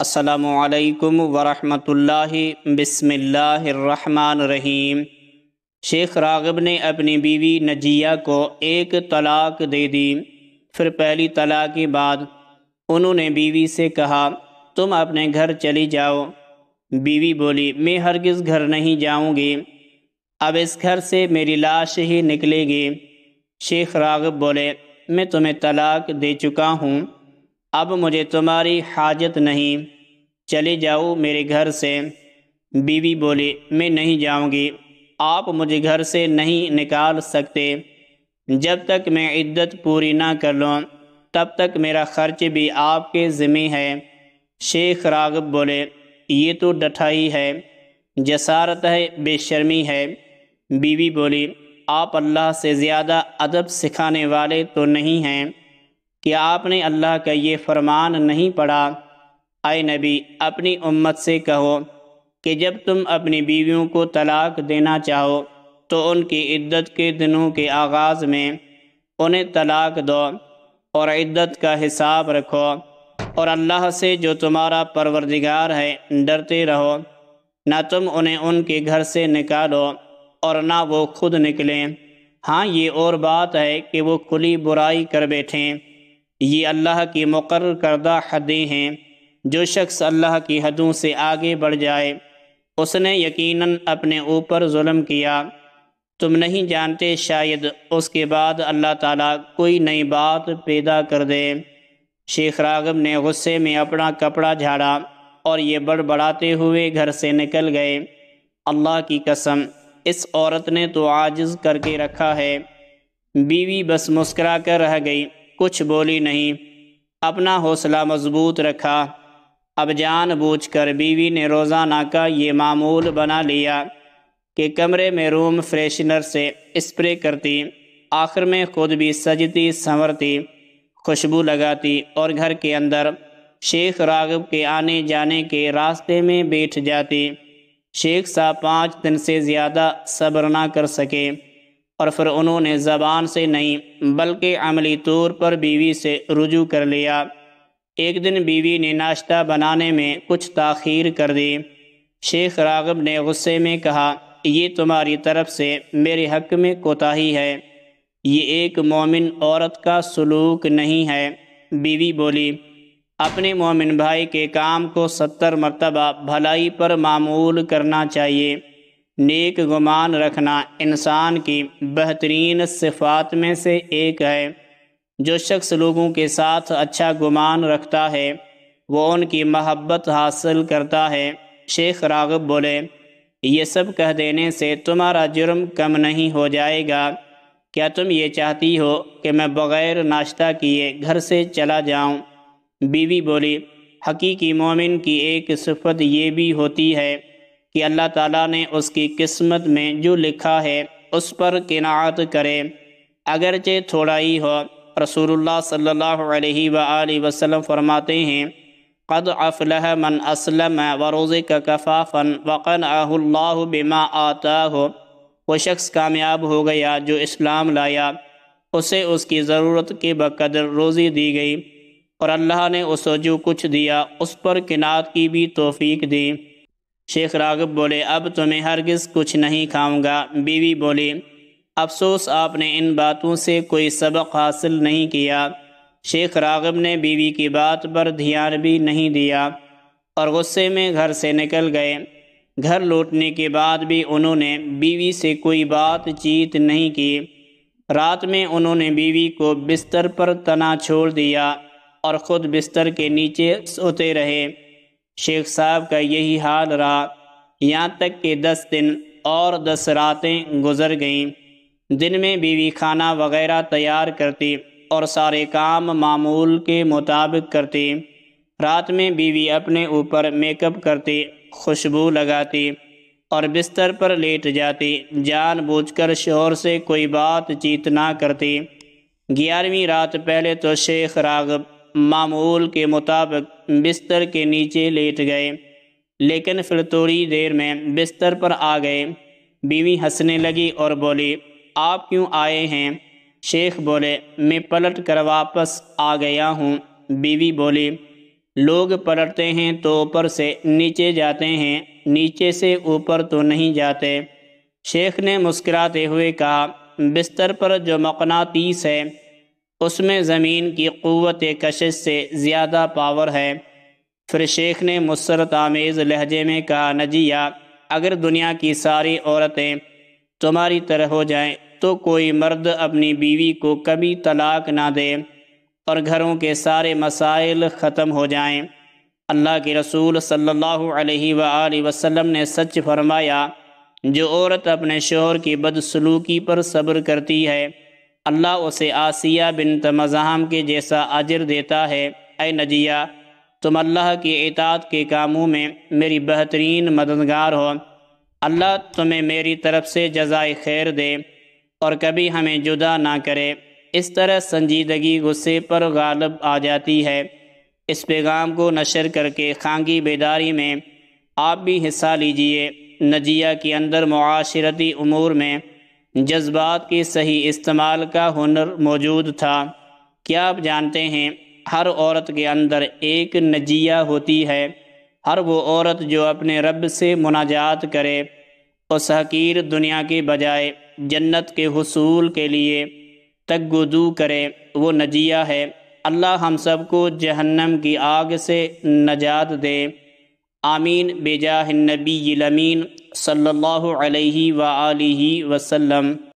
असलकम वरहमतुल्लाहि बसमीम शेख रागब ने अपनी बीवी नजिया को एक तलाक दे दी फिर पहली तलाक के बाद उन्होंने बीवी से कहा तुम अपने घर चली जाओ बीवी बोली मैं हरगिज़ घर नहीं जाऊंगी अब इस घर से मेरी लाश ही निकलेगी शेख रागब बोले मैं तुम्हें तलाक दे चुका हूँ अब मुझे तुम्हारी हाजत नहीं चले जाओ मेरे घर से बीवी बोली मैं नहीं जाऊंगी आप मुझे घर से नहीं निकाल सकते जब तक मैं इद्दत पूरी ना कर लूँ तब तक मेरा खर्च भी आपके ज़िम्मे है शेख रागब बोले ये तो डठाई है जसारत है बेशर्मी है बीवी बोली आप अल्लाह से ज़्यादा अदब सिखाने वाले तो नहीं हैं कि आपने अल्लाह का ये फरमान नहीं पढ़ा आए नबी अपनी उम्मत से कहो कि जब तुम अपनी बीवियों को तलाक देना चाहो तो उनकी इद्दत के दिनों के आगाज़ में उन्हें तलाक दो और इद्दत का हिसाब रखो और अल्लाह से जो तुम्हारा परवरदिगार है डरते रहो ना तुम उन्हें उनके घर से निकालो और ना वो खुद निकलें हाँ ये और बात है कि वो खुली बुराई कर बैठें ये अल्लाह की मुकर करदा हदें हैं जो शख्स अल्लाह की हदों से आगे बढ़ जाए उसने यकीनन अपने ऊपर जुल्म किया तुम नहीं जानते शायद उसके बाद अल्लाह ताला कोई नई बात पैदा कर दे शेख रागब ने गुस्से में अपना कपड़ा झाड़ा और ये बड़बड़ाते हुए घर से निकल गए अल्लाह की कसम इस औरत ने तो आजिज़ करके रखा है बीवी बस मुस्करा कर रह गई कुछ बोली नहीं अपना हौसला मजबूत रखा अब जान बूझ कर बीवी ने रोज़ाना का ये मामूल बना लिया कि कमरे में रूम फ्रेशनर से स्प्रे करती आखिर में खुद भी सजती संवरती खुशबू लगाती और घर के अंदर शेख रागब के आने जाने के रास्ते में बैठ जाती शेख साहब पाँच दिन से ज़्यादा सब्र ना कर सके और फिर उन्होंने ज़बान से नहीं बल्कि अमली तौर पर बीवी से रुजू कर लिया एक दिन बीवी ने नाश्ता बनाने में कुछ ताखीर कर दी शेख रागब ने गुस्से में कहा ये तुम्हारी तरफ से मेरे हक में कोताही है ये एक मोमिन औरत का सलूक नहीं है बीवी बोली अपने मोमिन भाई के काम को सत्तर मरतबा भलाई पर मामूल करना चाहिए नेक गुमान रखना इंसान की बेहतरीन सिफात में से एक है जो शख्स लोगों के साथ अच्छा गुमान रखता है वो उनकी महब्बत हासिल करता है शेख रागब बोले ये सब कह देने से तुम्हारा जुर्म कम नहीं हो जाएगा क्या तुम ये चाहती हो कि मैं बग़ैर नाश्ता किए घर से चला जाऊं? बीवी बोली हकीकी मोमिन की एक सिफत ये भी होती है कि अल्लाह ताला ने उसकी किस्मत में जो लिखा है उस पर किनात करे अगरचे थोड़ा ही हो रसूलुल्लाह सल्लल्लाहु अलैहि वआलि वसल्लम फरमाते हैं قد افلح من اسلم ورزق كفافا का الله بما آتاه हो वो शख्स कामयाब हो गया जो इस्लाम लाया उसे उसकी ज़रूरत के बकदर रोज़ी दी गई और अल्लाह ने उसे जो कुछ दिया उस पर किनात की भी तोफ़ी दी शेख रागब बोले अब तो मैं हरगिज कुछ नहीं खाऊंगा बीवी बोली अफसोस आपने इन बातों से कोई सबक हासिल नहीं किया शेख रागब ने बीवी की बात पर ध्यान भी नहीं दिया और गुस्से में घर से निकल गए घर लौटने के बाद भी उन्होंने बीवी से कोई बातचीत नहीं की रात में उन्होंने बीवी को बिस्तर पर तना छोड़ दिया और ख़ुद बिस्तर के नीचे सोते रहे शेख साहब का यही हाल रहा यहाँ तक कि दस दिन और दस रातें गुजर गईं दिन में बीवी खाना वगैरह तैयार करती और सारे काम मामूल के मुताबिक करती रात में बीवी अपने ऊपर मेकअप करती खुशबू लगाती और बिस्तर पर लेट जाती जानबूझकर शोर से कोई बातचीत ना करती ग्यारहवीं रात पहले तो शेख रागब मामूल के मुताबिक बिस्तर के नीचे लेट गए लेकिन फिर थोड़ी देर में बिस्तर पर आ गए बीवी हंसने लगी और बोली आप क्यों आए हैं शेख बोले मैं पलट कर वापस आ गया हूँ बीवी बोली लोग पलटते हैं तो ऊपर से नीचे जाते हैं नीचे से ऊपर तो नहीं जाते शेख ने मुस्कराते हुए कहा बिस्तर पर जो मकनातीस है उसमें ज़मीन की क़वत कशिश से ज़्यादा पावर है फिर शेख ने मुसरत आमेज़ लहजे में कहा नजिया अगर दुनिया की सारी औरतें तुम्हारी तरह हो जाएं तो कोई मर्द अपनी बीवी को कभी तलाक ना दे और घरों के सारे मसाइल ख़त्म हो जाएं। अल्लाह के रसूल सल्लल्लाहु अलैहि सल्ला वसल्लम ने सच फरमाया जो औरत अपने शोहर की बदसलूकी पर सब्र करती है अल्लाह उसे आसिया बिन तमज़ाम के जैसा अजर देता है ए नजिया तुम अल्लाह की एताद के कामों में मेरी बेहतरीन मददगार हो अल्लाह तुम्हें मेरी तरफ से जजाय खैर दे और कभी हमें जुदा ना करे इस तरह संजीदगी गुस्से पर गालब आ जाती है इस पैगाम को नशर करके खांगी बेदारी में आप भी हिस्सा लीजिए नजिया के अंदर माशरती अमूर में जज्बात के सही इस्तेमाल का हुनर मौजूद था क्या आप जानते हैं हर औरत के अंदर एक नजिया होती है हर वो औरत जो अपने रब से मुनाजात करे उस हकीर दुनिया के बजाय जन्नत के हसूल के लिए तगदू करे वो नजिया है अल्लाह हम सबको जहन्नम की आग से नजात दे आमीन बेजा नबी यमीन सल्लल्लाहु अलैहि व आलिहि वसल्लम